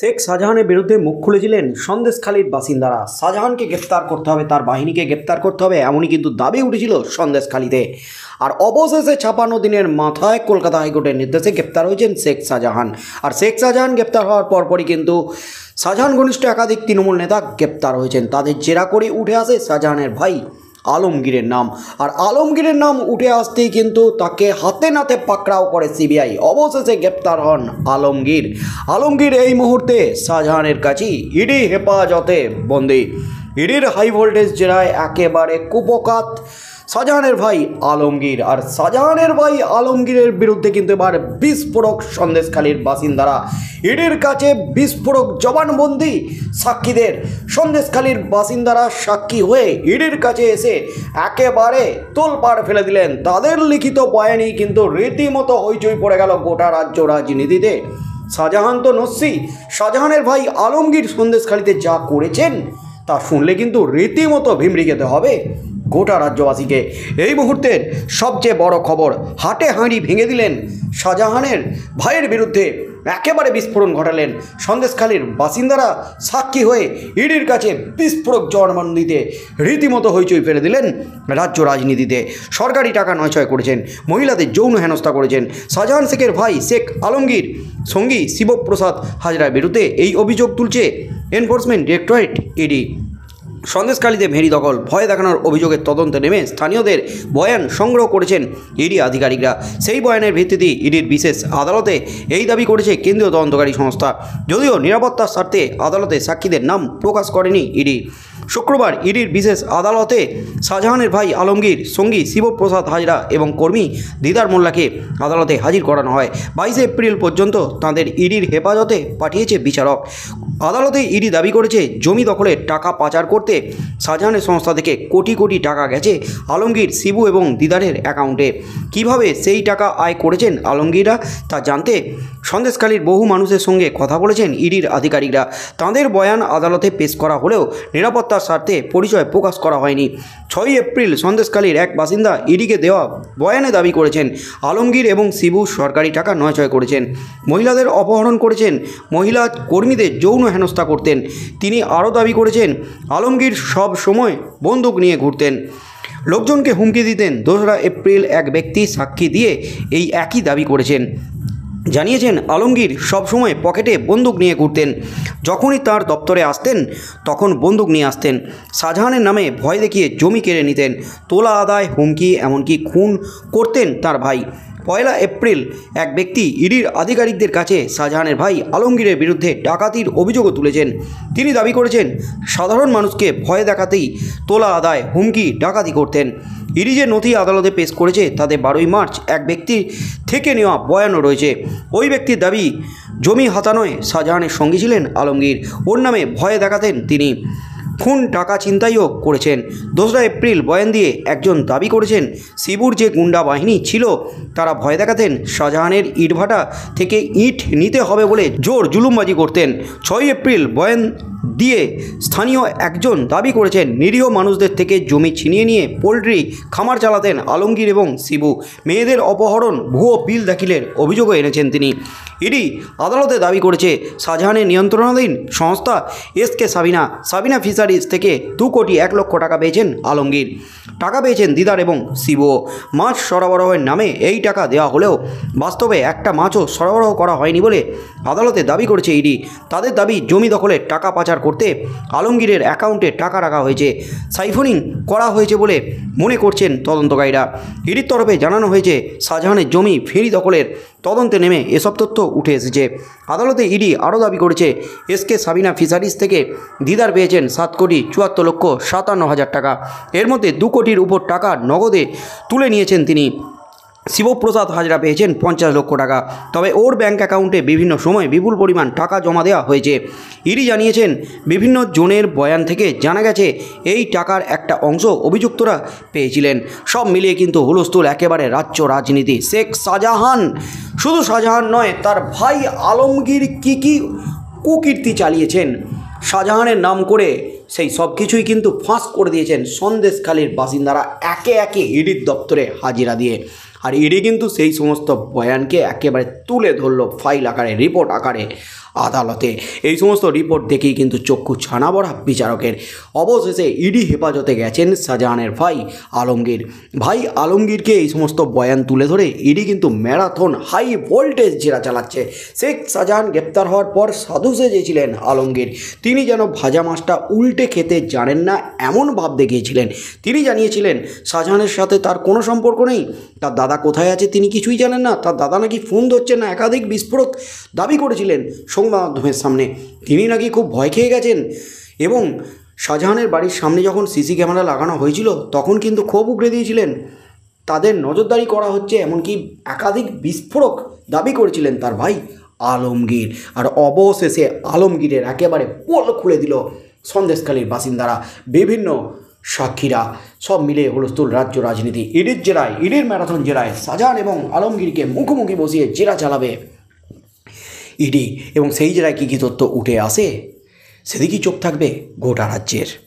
শেখ শাহজাহানের বিরুদ্ধে মুখ খুলেছিলেন সন্দেশখালীর বাসিন্দারা শাহজাহানকে গ্রেফতার করতে হবে তার বাহিনীকে গ্রেপ্তার করতে হবে এমনই কিন্তু দাবি উঠেছিল সন্দেশখালীতে আর অবশেষে ছাপানো দিনের মাথায় কলকাতা হাইকোর্টের নির্দেশে গ্রেপ্তার হয়েছেন শেখ শাহজাহান আর শেখ শাহজাহান গ্রেপ্তার হওয়ার পরপরই কিন্তু শাহজাহান ঘনিষ্ঠ একাধিক তৃণমূল নেতা গ্রেপ্তার হয়েছেন তাদের জেরা করে উঠে আসে শাহজাহানের ভাই আলমগীরের নাম আর আলমগীরের নাম উঠে আসতেই কিন্তু তাকে হাতে নাতে পাকড়াও করে সিবিআই অবশেষে গ্রেপ্তার হন আলমগীর আলমগীর এই মুহূর্তে শাহজাহানের কাছেই ইডি হেফাজতে বন্দী ইডির হাই ভোল্টেজ জেরায় একেবারে কুপকাত শাহজাহানের ভাই আলমগীর আর শাহজাহানের ভাই আলমগীরের বিরুদ্ধে কিন্তু এবার বিস্ফোরক সন্দেশখালীর বাসিন্দারা ইডির কাছে বিস্ফোরক জবানবন্দি সাক্ষীদের সন্দেশখালীর বাসিন্দারা সাক্ষী হয়ে ইডির কাছে এসে একেবারে তোলপাড় ফেলে দিলেন তাদের লিখিত বয়ানি কিন্তু রীতিমতো হইচই পড়ে গেল গোটা রাজ্য রাজনীতিতে শাহজাহান তো নসি শাহজাহানের ভাই আলমগীর সন্দেশখালিতে যা করেছেন তা শুনলে কিন্তু রীতিমতো ভিমড়ি খেতে হবে গোটা রাজ্যবাসীকে এই মুহূর্তের সবচেয়ে বড় খবর হাটে হাঁড়ি ভেঙে দিলেন শাহজাহানের ভাইয়ের বিরুদ্ধে একেবারে বিস্ফোরণ ঘটালেন সন্দেশখালীর বাসিন্দারা সাক্ষী হয়ে ইডির কাছে বিস্ফোরক দিতে রীতিমতো হইচই ফেলে দিলেন রাজ্য রাজনীতিতে সরকারি টাকা নয়ছয় করেছেন মহিলাদের যৌন হেনস্থা করেছেন শাহজাহান শেখের ভাই শেখ আলমগীর সঙ্গী শিবপ্রসাদ হাজরার বিরুদ্ধে এই অভিযোগ তুলছে এনফোর্সমেন্ট ডিরেক্টরেট ইডি সন্দেশকালীতে ভেঁড়ি দখল ভয় দেখানোর অভিযোগের তদন্তে নেমে স্থানীয়দের বয়ান সংগ্রহ করেছেন ইডি আধিকারিকরা সেই বয়ানের ভিত্তিতে ইডির বিশেষ আদালতে এই দাবি করেছে কেন্দ্রীয় তদন্তকারী সংস্থা যদিও নিরাপত্তার স্বার্থে আদালতে সাক্ষীদের নাম প্রকাশ করেনি ইডি শুক্রবার ইডির বিশেষ আদালতে শাহজাহানের ভাই আলমগীর সঙ্গী শিবপ্রসাদ হাজরা এবং কর্মী দিদার মোল্লাকে আদালতে হাজির করানো হয় বাইশে এপ্রিল পর্যন্ত তাদের ইডির হেফাজতে পাঠিয়েছে বিচারক আদালতে ইডি দাবি করেছে জমি দখলে টাকা পাচার করতে শাহজাহানের সংস্থা থেকে কোটি কোটি টাকা গেছে আলমগীর শিবু এবং দিদারের অ্যাকাউন্টে কিভাবে সেই টাকা আয় করেছেন আলমগীররা তা জানতে সন্দেশকালীর বহু মানুষের সঙ্গে কথা বলেছেন ইডির আধিকারিকরা তাঁদের বয়ান আদালতে পেশ করা হলেও নিরাপত্তার স্বার্থে পরিচয় প্রকাশ করা হয়নি ছয় এপ্রিল সন্দেশকালীর এক বাসিন্দা ইডিকে দেওয়া বয়ানে দাবি করেছেন আলমগীর এবং শিবু সরকারি টাকা ছয় করেছেন মহিলাদের অপহরণ করেছেন মহিলা কর্মীদের যৌন হেনস্থা করতেন তিনি আরও দাবি করেছেন আলমগীর সব সময় বন্দুক নিয়ে ঘুরতেন লোকজনকে হুমকি দিতেন দোসরা এপ্রিল এক ব্যক্তি সাক্ষী দিয়ে এই একই দাবি করেছেন জানিয়েছেন আলমগীর সবসময় পকেটে বন্দুক নিয়ে ঘুরতেন যখনই তার দপ্তরে আসতেন তখন বন্দুক নিয়ে আসতেন শাহজাহানের নামে ভয় দেখিয়ে জমি কেড়ে নিতেন তোলা আদায় হুমকি এমনকি খুন করতেন তার ভাই পয়লা এপ্রিল এক ব্যক্তি ইডির আধিকারিকদের কাছে শাহজাহানের ভাই আলমগীরের বিরুদ্ধে ডাকাতির অভিযোগও তুলেছেন তিনি দাবি করেছেন সাধারণ মানুষকে ভয় দেখাতেই তোলা আদায় হুমকি ডাকাতি করতেন ইডি যে নথি আদালতে পেশ করেছে তাতে বারোই মার্চ এক ব্যক্তির থেকে নেওয়া বয়ানও রয়েছে ওই ব্যক্তির দাবি জমি হাতানোয় শাহজাহানের সঙ্গী ছিলেন আলমগীর ওর নামে ভয় দেখাতেন তিনি খুন টাকা চিন্তাইও করেছেন দোসরা এপ্রিল বয়ান দিয়ে একজন দাবি করেছেন শিবুর যে গুন্ডা বাহিনী ছিল তারা ভয় দেখাতেন শাহজাহানের ইটভাটা থেকে ইট নিতে হবে বলে জোর জুলুমবাজি করতেন ছয় এপ্রিল বয়ান দিয়ে স্থানীয় একজন দাবি করেছেন নিরীহ মানুষদের থেকে জমি ছিনিয়ে নিয়ে পোলট্রি খামার চালাতেন আলমগীর এবং শিবু মেয়েদের অপহরণ ভুয়ো বিল দাখিলের অভিযোগও এনেছেন তিনি ইডি আদালতে দাবি করেছে শাহজাহানের নিয়ন্ত্রণাধীন সংস্থা S K Sabina Sabina fisheries থেকে দু কোটি এক লক্ষ টাকা পেয়েছেন আলমগীর টাকা পেয়েছেন দিদার এবং শিবু মাছ সরবরাহের নামে এই টাকা দেওয়া হলেও বাস্তবে একটা মাছও সরবরাহ করা হয়নি বলে আদালতে দাবি করেছে ইডি তাদের দাবি জমি দখলের টাকা পাচার প্রচার করতে আলমগীরের অ্যাকাউন্টে টাকা রাখা হয়েছে সাইফোনিং করা হয়েছে বলে মনে করছেন তদন্তকারীরা ইডির তরফে জানানো হয়েছে শাহজাহানের জমি ফেরি দখলের তদন্তে নেমে এসব তথ্য উঠে এসেছে আদালতে ইডি আরও দাবি করেছে এসকে সাবিনা ফিশারিস থেকে দিদার পেয়েছেন সাত কোটি চুয়াত্তর লক্ষ সাতান্ন হাজার টাকা এর মধ্যে দু কোটির উপর টাকা নগদে তুলে নিয়েছেন তিনি শিবপ্রসাদ হাজরা পেয়েছেন পঞ্চাশ লক্ষ টাকা তবে ওর ব্যাঙ্ক অ্যাকাউন্টে বিভিন্ন সময় বিপুল পরিমাণ টাকা জমা দেওয়া হয়েছে ইডি জানিয়েছেন বিভিন্ন জনের বয়ান থেকে জানা গেছে এই টাকার একটা অংশ অভিযুক্তরা পেয়েছিলেন সব মিলিয়ে কিন্তু হুলস্থুল একেবারে রাজ্য রাজনীতি শেখ শাহজাহান শুধু শাহজাহান নয় তার ভাই আলমগীর কী কী কুকীর্তি চালিয়েছেন শাহজাহানের নাম করে সেই সব কিছুই কিন্তু ফাঁস করে দিয়েছেন সন্দেশখালীর বাসিন্দারা একে একে ইডির দপ্তরে হাজিরা দিয়ে আর ইডি কিন্তু সেই সমস্ত বয়ানকে একেবারে তুলে ধরল ফাইল আকারে রিপোর্ট আকারে আদালতে এই সমস্ত রিপোর্ট দেখেই কিন্তু চক্ষু ছানা বড়া বিচারকের অবশেষে ইডি হেফাজতে গেছেন শাহজাহানের ভাই আলমগীর ভাই আলমগীরকে এই সমস্ত বয়ান তুলে ধরে ইডি কিন্তু ম্যারাথন হাই ভোল্টেজ জেরা চালাচ্ছে শেখ শাহজাহান গ্রেপ্তার হওয়ার পর সাধু সেজেছিলেন আলমগীর তিনি যেন ভাজা মাছটা উল্টে খেতে জানেন না এমন ভাব দেখিয়েছিলেন তিনি জানিয়েছিলেন শাহজাহানের সাথে তার কোনো সম্পর্ক নেই তার দাদা কোথায় আছে তিনি কিছুই জানেন না তার দাদা নাকি ফোন ধরছে না একাধিক বিস্ফোরক দাবি করেছিলেন সংবাদ মাধ্যমের সামনে তিনি নাকি খুব ভয় খেয়ে গেছেন এবং শাহজাহানের বাড়ির সামনে যখন সিসি ক্যামেরা লাগানো হয়েছিল তখন কিন্তু ক্ষোভ উগড়ে দিয়েছিলেন তাদের নজরদারি করা হচ্ছে এমনকি একাধিক বিস্ফোরক দাবি করেছিলেন তার ভাই আলমগীর আর অবশেষে আলমগীরের একেবারে পোল খুলে দিল সন্দেশখালীর বাসিন্দারা বিভিন্ন সাক্ষীরা সব মিলে হলস্থুল রাজ্য রাজনীতি ইডের জেলায় ইডের ম্যারাথন জেলায় সাজান এবং আলমগীরকে মুখোমুখি বসিয়ে জেরা চালাবে ইডি এবং সেই জেলায় কী কী তথ্য উঠে আসে সেদিকেই চোখ থাকবে গোটা রাজ্যের